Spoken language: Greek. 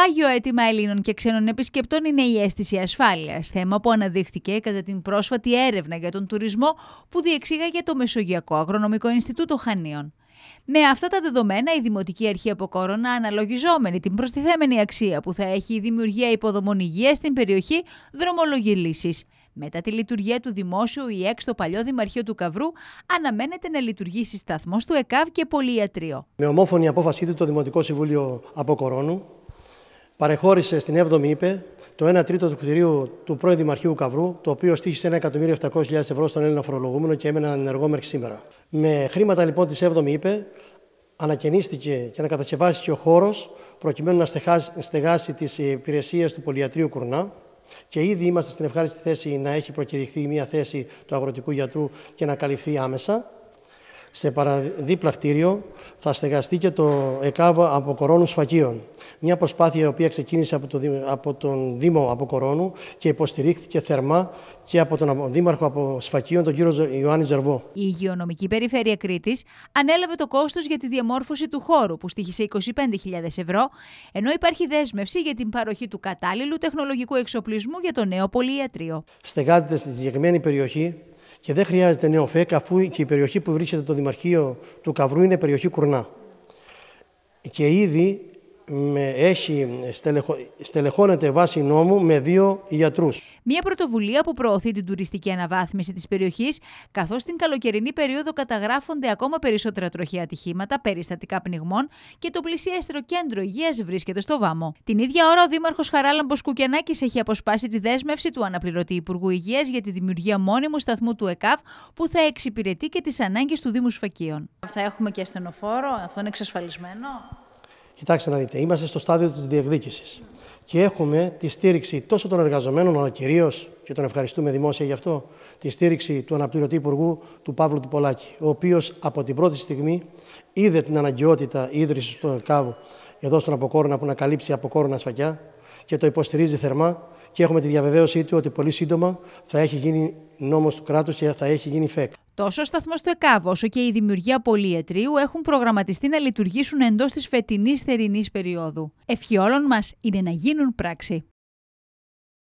Πάγιο αίτημα Ελλήνων και ξένων επισκεπτών είναι η αίσθηση ασφάλειας, θέμα που αναδείχθηκε κατά την πρόσφατη έρευνα για τον τουρισμό που διεξήγαγε το Μεσογειακό Αγρονομικό Ινστιτούτο Χανίων. Με αυτά τα δεδομένα, η Δημοτική Αρχή Αποκόρονα, αναλογιζόμενη την προστιθέμενη αξία που θα έχει η δημιουργία υποδομών υγείας στην περιοχή, δρομολογεί λύσεις. Μετά τη λειτουργία του Δημόσιου ΙΕΚ στο παλιό Δημαρχείο του Καβρού, αναμένεται να λειτουργήσει σταθμός του ΕΚΑΒ και πολυιατρείο. Με ομόφωνη απόφασή του, το Δημοτικό Συμβούλιο Αποκορώνου παρεχώρησε στην 7η ΥΠΕ το 1 τρίτο του κτηρίου του πρώην Δημαρχείου Καβρού, το οποίο στήχησε 1.700.000 ευρώ στον Έλληνα φορολογούμενο και έμεινε ανενεργό μέχρι σήμερα. Με χρήματα λοιπόν της 7η ΥΠΕ ανακαινίστηκε και ανακατασκευάστηκε ο χώρος προκειμένου να στεγάσει τις υπηρεσίες του Πολιατρίου Κουρνά και ήδη είμαστε στην ευχάριστη θέση να έχει προκηρυχθεί μια θέση του αγροτικού γιατρού και να καλυφθεί άμεσα. Σε παραδίπλα κτίριο θα στεγαστεί και το ΕΚΑΒ από κορώνους σφακίων. Μια προσπάθεια η οποία ξεκίνησε από, το, από τον Δήμο από κορώνου και υποστηρίχθηκε θερμά και από τον Δήμαρχο από Σφακίων, τον κύριο Ιωάννη Ζερβό. Η Υγειονομική Περιφέρεια Κρήτης ανέλαβε το κόστος για τη διαμόρφωση του χώρου, που στήχησε 25.000 ευρώ, ενώ υπάρχει δέσμευση για την παροχή του κατάλληλου τεχνολογικού εξοπλισμού για το νέο πολυιατρίο. Στεγάζεται στη συγκεκριμένη περιοχή και δεν χρειάζεται νέο ΦΕΚ, αφού και η περιοχή που βρίσκεται το Δημαρχείο του Καβρού είναι περιοχή κουρνά. Και ήδη με έχει, στελεχώνεται βάσει νόμου με δύο γιατρούς. Μια πρωτοβουλία που προωθεί την τουριστική αναβάθμιση της περιοχής, καθώς την καλοκαιρινή περίοδο καταγράφονται ακόμα περισσότερα τροχαία ατυχήματα, περιστατικά πνιγμών και το πλησιέστερο κέντρο υγείας βρίσκεται στο Βάμο. Την ίδια ώρα, ο Δήμαρχος Χαράλαμπος Κουκενάκη έχει αποσπάσει τη δέσμευση του αναπληρωτή Υπουργού Υγείας για τη δημιουργία μόνιμου σταθμού του ΕΚΑΒ που θα εξυπηρετεί και τις ανάγκες του Δήμου Σφακίων. Θα έχουμε και ασθενοφόρο, αυτό είναι εξασφαλισμένο. Κοιτάξτε να δείτε, είμαστε στο στάδιο της διεκδίκησης και έχουμε τη στήριξη τόσο των εργαζομένων, αλλά κυρίως και τον ευχαριστούμε δημόσια γι' αυτό, τη στήριξη του αναπληρωτή υπουργού του Παύλου του Πολάκη, ο οποίος από την πρώτη στιγμή είδε την αναγκαιότητα ίδρυσης του ΕΚΑΒ εδώ στον Αποκόρνα που να καλύψει κόρνα σφακιά και το υποστηρίζει θερμά. Και έχουμε τη διαβεβαίωσή του ότι πολύ σύντομα θα έχει γίνει νόμος του κράτους και θα έχει γίνει ΦΕΚ. Τόσο ο σταθμός του ΕΚΑΒ όσο και η δημιουργία πολυετρίου έχουν προγραμματιστεί να λειτουργήσουν εντός της φετινής θερινής περίοδου. Ευχή όλων μας είναι να γίνουν πράξη.